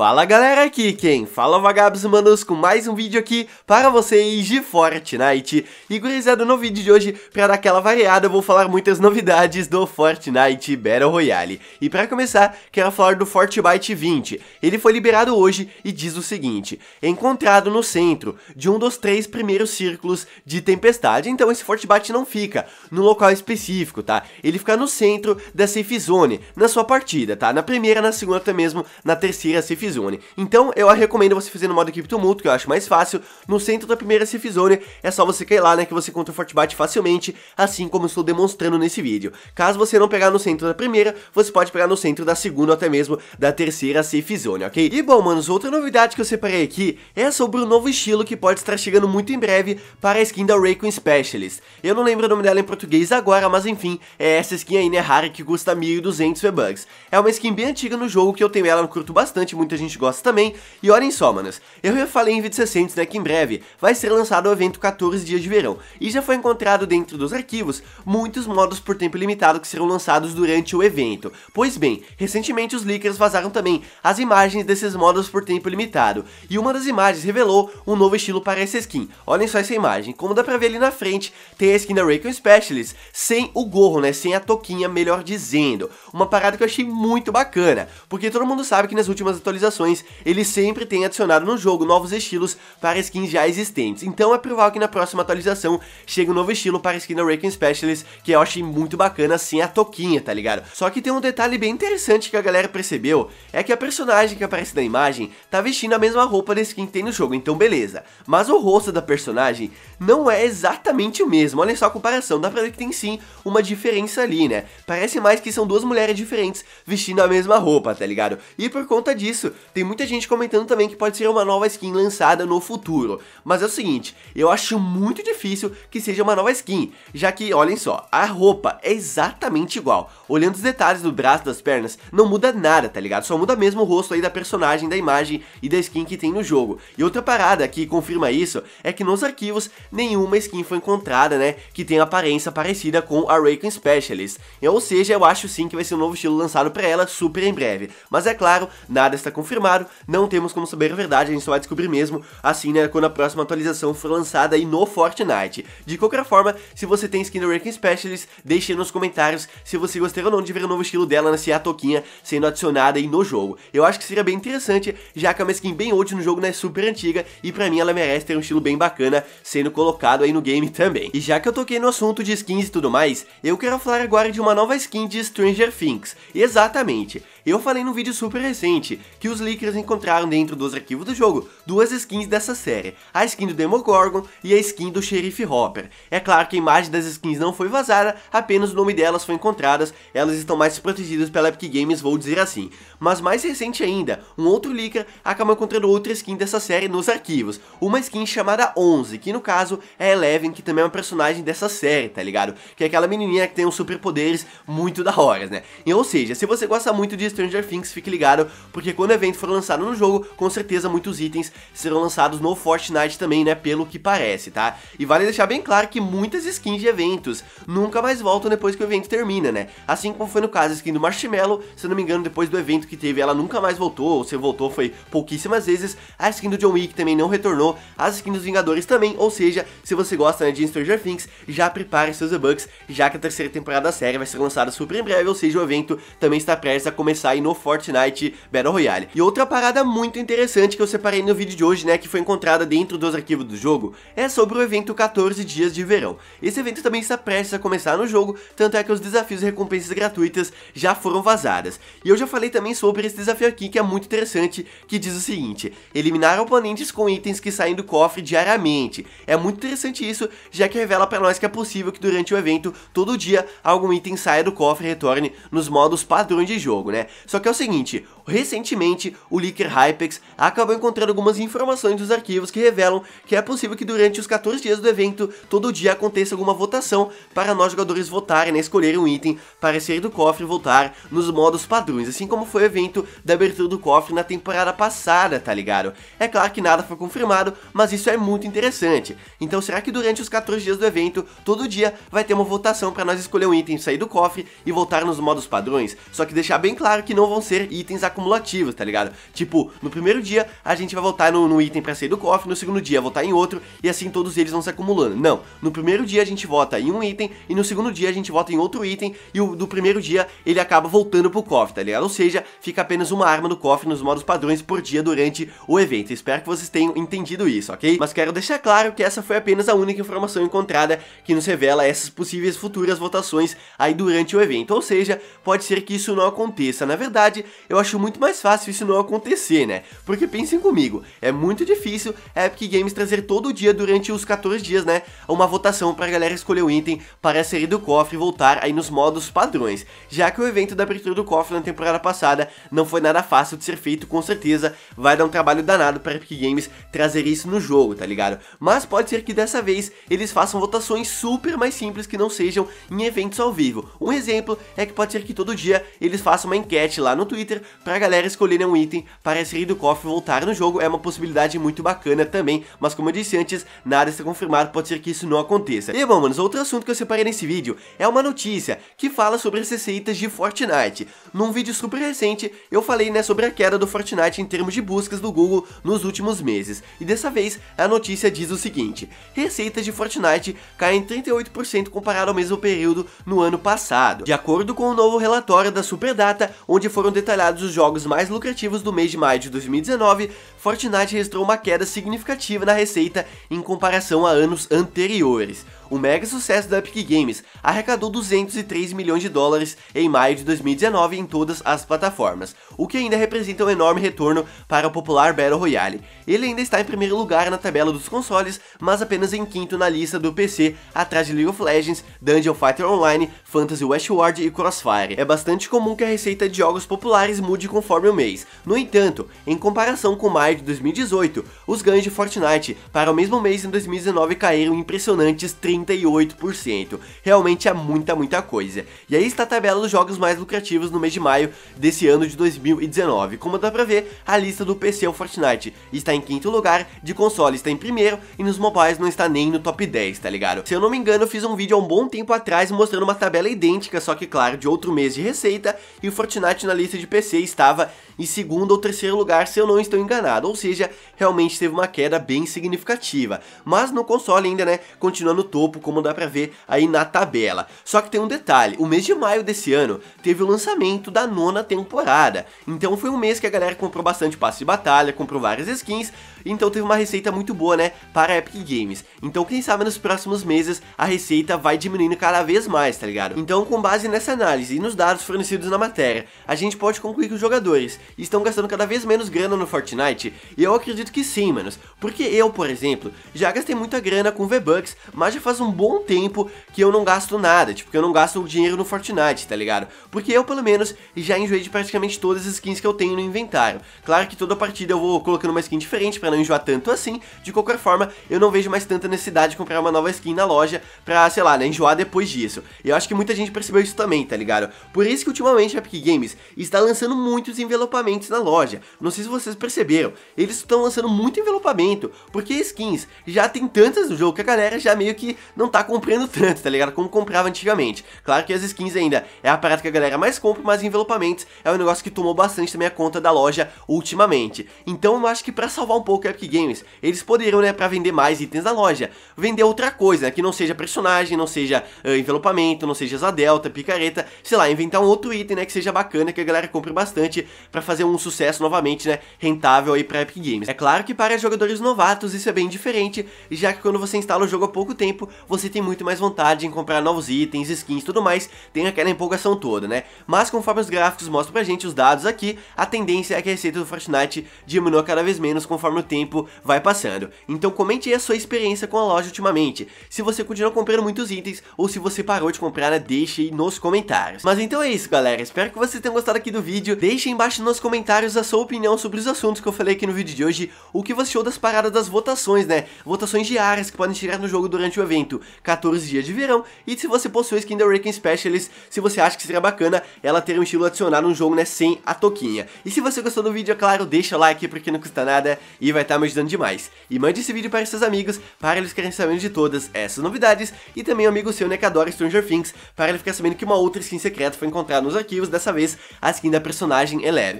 Fala galera, aqui quem fala é Vagabos manos com mais um vídeo aqui para vocês de Fortnite. E gurizada, no vídeo de hoje, para dar aquela variada, eu vou falar muitas novidades do Fortnite Battle Royale. E para começar, quero falar do Fortnite 20. Ele foi liberado hoje e diz o seguinte, encontrado no centro de um dos três primeiros círculos de tempestade. Então esse Fortnite não fica no local específico, tá? Ele fica no centro da safe zone, na sua partida, tá? Na primeira, na segunda até mesmo, na terceira safe então eu recomendo você fazer no modo equipe tumulto, que eu acho mais fácil. No centro da primeira Zone é só você cair lá, né, que você encontra o Fortbite facilmente, assim como eu estou demonstrando nesse vídeo. Caso você não pegar no centro da primeira, você pode pegar no centro da segunda ou até mesmo da terceira Zone ok? E bom, manos, outra novidade que eu separei aqui é sobre o um novo estilo que pode estar chegando muito em breve para a skin da Raycon Specialist. Eu não lembro o nome dela em português agora, mas enfim, é essa skin aí, né, rara, que custa 1.200 V-Bucks. É uma skin bem antiga no jogo que eu tenho ela, curto bastante, muita gente gosta também. E olhem só, manos, eu já falei em vídeos recentes, né, que em breve vai ser lançado o evento 14 dias de verão, e já foi encontrado dentro dos arquivos muitos modos por tempo limitado que serão lançados durante o evento. Pois bem, recentemente os leakers vazaram também as imagens desses modos por tempo limitado, e uma das imagens revelou um novo estilo para essa skin. Olhem só essa imagem, como dá pra ver ali na frente, tem a skin da Raycon Specialist, sem o gorro, né, sem a toquinha, melhor dizendo. Uma parada que eu achei muito bacana, porque todo mundo sabe que nas últimas atualizações atualizações, ele sempre tem adicionado no jogo novos estilos para skins já existentes. Então é provável que na próxima atualização chegue um novo estilo para a skin da Raken Specialist, que eu achei muito bacana, assim, a toquinha, tá ligado? Só que tem um detalhe bem interessante que a galera percebeu, é que a personagem que aparece na imagem tá vestindo a mesma roupa da skin que tem no jogo, então beleza. Mas o rosto da personagem não é exatamente o mesmo, olha só a comparação, dá pra ver que tem sim uma diferença ali, né? Parece mais que são duas mulheres diferentes vestindo a mesma roupa, tá ligado? E por conta disso, tem muita gente comentando também que pode ser uma nova skin lançada no futuro. Mas é o seguinte, eu acho muito difícil que seja uma nova skin, já que, olhem só, a roupa é exatamente igual. Olhando os detalhes do braço, das pernas, não muda nada, tá ligado? Só muda mesmo o rosto aí da personagem, da imagem e da skin que tem no jogo. E outra parada que confirma isso é que nos arquivos nenhuma skin foi encontrada, né, que tem aparência parecida com a Raycon Specialist. Ou seja, eu acho sim que vai ser um novo estilo lançado pra ela super em breve. Mas é claro, nada está confirmado, não temos como saber a verdade, a gente só vai descobrir mesmo assim, né, quando a próxima atualização for lançada aí no Fortnite. De qualquer forma, se você tem skin do Ranking Specialist, deixe nos comentários se você gostaria ou não de ver o novo estilo dela, né, se é a toquinha sendo adicionada aí no jogo. Eu acho que seria bem interessante, já que é uma skin bem old no jogo, né, super antiga, e pra mim ela merece ter um estilo bem bacana sendo colocado aí no game também. E já que eu toquei no assunto de skins e tudo mais, eu quero falar agora de uma nova skin de Stranger Things. Exatamente. Eu falei num vídeo super recente que os leakers encontraram dentro dos arquivos do jogo duas skins dessa série, a skin do Demogorgon e a skin do Xerife Hopper. É claro que a imagem das skins não foi vazada, apenas o nome delas foi encontradas, elas estão mais protegidas pela Epic Games, vou dizer assim. Mas mais recente ainda, um outro leaker acabou encontrando outra skin dessa série nos arquivos, uma skin chamada 11, que no caso é Eleven, que também é uma personagem dessa série, tá ligado? Que é aquela menininha que tem uns superpoderes muito da hora, né? E, ou seja, se você gosta muito de Stranger Things, fique ligado, porque quando o evento for lançado no jogo, com certeza muitos itens serão lançados no Fortnite também, né, pelo que parece, tá? E vale deixar bem claro que muitas skins de eventos nunca mais voltam depois que o evento termina, né? Assim como foi no caso a skin do Marshmallow, se não me engano, depois do evento que teve, ela nunca mais voltou, ou se voltou foi pouquíssimas vezes, a skin do John Wick também não retornou, as skins dos Vingadores também, ou seja, se você gosta né, de Stranger Things, já prepare seus e-bucks, já que a terceira temporada da série vai ser lançada super em breve, ou seja, o evento também está prestes a começar começar no Fortnite Battle Royale. E outra parada muito interessante que eu separei no vídeo de hoje, né, que foi encontrada dentro dos arquivos do jogo, é sobre o evento 14 dias de verão. Esse evento também está prestes a começar no jogo, tanto é que os desafios e recompensas gratuitas já foram vazadas. E eu já falei também sobre esse desafio aqui que é muito interessante, que diz o seguinte, eliminar oponentes com itens que saem do cofre diariamente. É muito interessante isso, já que revela para nós que é possível que durante o evento, todo dia, algum item saia do cofre e retorne nos modos padrões de jogo, né? Só que é o seguinte, recentemente o leaker Hypex acabou encontrando algumas informações dos arquivos que revelam que é possível que durante os 14 dias do evento, todo dia aconteça alguma votação para nós jogadores votarem, né, escolherem um item para sair do cofre e voltar nos modos padrões, assim como foi o evento da abertura do cofre na temporada passada, tá ligado? É claro que nada foi confirmado, mas isso é muito interessante. Então será que durante os 14 dias do evento, todo dia vai ter uma votação para nós escolher um item, sair do cofre e voltar nos modos padrões? Só que deixar bem claro claro que não vão ser itens acumulativos, tá ligado? Tipo, no primeiro dia a gente vai voltar num, item pra sair do cofre, no segundo dia voltar em outro, e assim todos eles vão se acumulando. Não, no primeiro dia a gente vota em um item, e no segundo dia a gente vota em outro item, e o do primeiro dia ele acaba voltando pro cofre, tá ligado? Ou seja, fica apenas uma arma no cofre nos modos padrões por dia durante o evento. Espero que vocês tenham entendido isso, ok? Mas quero deixar claro que essa foi apenas a única informação encontrada que nos revela essas possíveis futuras votações aí durante o evento. Ou seja, pode ser que isso não aconteça, na verdade, eu acho muito mais fácil isso não acontecer, né? Porque pensem comigo, é muito difícil a Epic Games trazer todo dia durante os 14 dias, né, uma votação pra galera escolher o item para sair do cofre e voltar aí nos modos padrões, já que o evento da abertura do cofre na temporada passada não foi nada fácil de ser feito, com certeza vai dar um trabalho danado pra Epic Games trazer isso no jogo, tá ligado? Mas pode ser que dessa vez eles façam votações super mais simples que não sejam em eventos ao vivo. Um exemplo é que pode ser que todo dia eles façam uma enquete enquete lá no Twitter pra galera escolherem um item para esse do cofre voltar no jogo, é uma possibilidade muito bacana também, mas como eu disse antes, nada está confirmado, pode ser que isso não aconteça. E bom, manos, outro assunto que eu separei nesse vídeo é uma notícia que fala sobre as receitas de Fortnite. Num vídeo super recente, eu falei né, sobre a queda do Fortnite em termos de buscas do Google nos últimos meses, e dessa vez a notícia diz o seguinte, receitas de Fortnite caem 38% comparado ao mesmo período no ano passado. De acordo com o um novo relatório da Superdata, onde foram detalhados os jogos mais lucrativos do mês de maio de 2019, Fortnite registrou uma queda significativa na receita em comparação a anos anteriores. O mega sucesso da Epic Games, arrecadou 203 milhões de dólares em maio de 2019 em todas as plataformas, o que ainda representa um enorme retorno para o popular Battle Royale. Ele ainda está em primeiro lugar na tabela dos consoles, mas apenas em quinto na lista do PC, atrás de League of Legends, Dungeon Fighter Online, Fantasy Westward e Crossfire. É bastante comum que a receita de jogos populares mude conforme o mês. No entanto, em comparação com maio de 2018, os ganhos de Fortnite para o mesmo mês em 2019 caíram impressionantes 30 38%. Realmente é muita, muita coisa. E aí está a tabela dos jogos mais lucrativos no mês de maio desse ano de 2019. Como dá pra ver, a lista do PC é o Fortnite. Está em quinto lugar, de console está em primeiro e nos mobiles não está nem no top 10, tá ligado? Se eu não me engano, eu fiz um vídeo há um bom tempo atrás mostrando uma tabela idêntica, só que claro, de outro mês de receita, e o Fortnite na lista de PC estava e segundo ou terceiro lugar, se eu não estou enganado. Ou seja, realmente teve uma queda bem significativa. Mas no console ainda, né, continua no topo, como dá pra ver aí na tabela. Só que tem um detalhe, o mês de maio desse ano teve o lançamento da nona temporada. Então foi um mês que a galera comprou bastante passe de batalha, comprou várias skins, então teve uma receita muito boa, né, para a Epic Games. Então quem sabe nos próximos meses a receita vai diminuindo cada vez mais, tá ligado? Então com base nessa análise e nos dados fornecidos na matéria, a gente pode concluir que os jogadores estão gastando cada vez menos grana no Fortnite? E eu acredito que sim, manos. Porque eu, por exemplo, já gastei muita grana com V-Bucks, mas já faz um bom tempo que eu não gasto nada, tipo, que eu não gasto o dinheiro no Fortnite, tá ligado? Porque eu, pelo menos, já enjoei de praticamente todas as skins que eu tenho no inventário. Claro que toda partida eu vou colocando uma skin diferente para não enjoar tanto assim, de qualquer forma, eu não vejo mais tanta necessidade de comprar uma nova skin na loja pra, sei lá, né, enjoar depois disso. E eu acho que muita gente percebeu isso também, tá ligado? Por isso que ultimamente a Epic Games está lançando muitos envelopes envelopamentos na loja. Não sei se vocês perceberam, eles estão lançando muito envelopamento, porque skins já tem tantas no jogo que a galera já meio que não tá comprando tanto, tá ligado? Como comprava antigamente. Claro que as skins ainda é a parada que a galera mais compra, mas envelopamentos é um negócio que tomou bastante também a conta da loja ultimamente. Então eu acho que para salvar um pouco a Epic Games, eles poderiam, né, para vender mais itens na loja, vender outra coisa, né, que não seja personagem, não seja uh, envelopamento, não seja Zadelta, delta, picareta, sei lá, inventar um outro item, né, que seja bacana, que a galera compre bastante para fazer um sucesso novamente, né, rentável aí para Epic Games. É claro que para jogadores novatos isso é bem diferente, já que quando você instala o jogo há pouco tempo, você tem muito mais vontade em comprar novos itens, skins, tudo mais, tem aquela empolgação toda, né? Mas conforme os gráficos mostram pra gente os dados aqui, a tendência é que a receita do Fortnite diminua cada vez menos conforme o tempo vai passando. Então comente aí a sua experiência com a loja ultimamente, se você continua comprando muitos itens ou se você parou de comprar, né, deixe aí nos comentários. Mas então é isso, galera, espero que vocês tenham gostado aqui do vídeo, deixe embaixo no nos comentários a sua opinião sobre os assuntos que eu falei aqui no vídeo de hoje, o que você achou das paradas das votações, né? Votações diárias que podem tirar no jogo durante o evento, 14 dias de verão, e se você possui a skin da Raken Specialist, se você acha que seria bacana ela ter um estilo adicionado no jogo, né, sem a toquinha. E se você gostou do vídeo, é claro, deixa o like porque não custa nada e vai estar tá me ajudando demais. E mande esse vídeo para seus amigos, para eles querem saber de todas essas novidades, e também um amigo seu, né, que adora Stranger Things, para ele ficar sabendo que uma outra skin secreta foi encontrada nos arquivos, dessa vez a skin da personagem Eleven.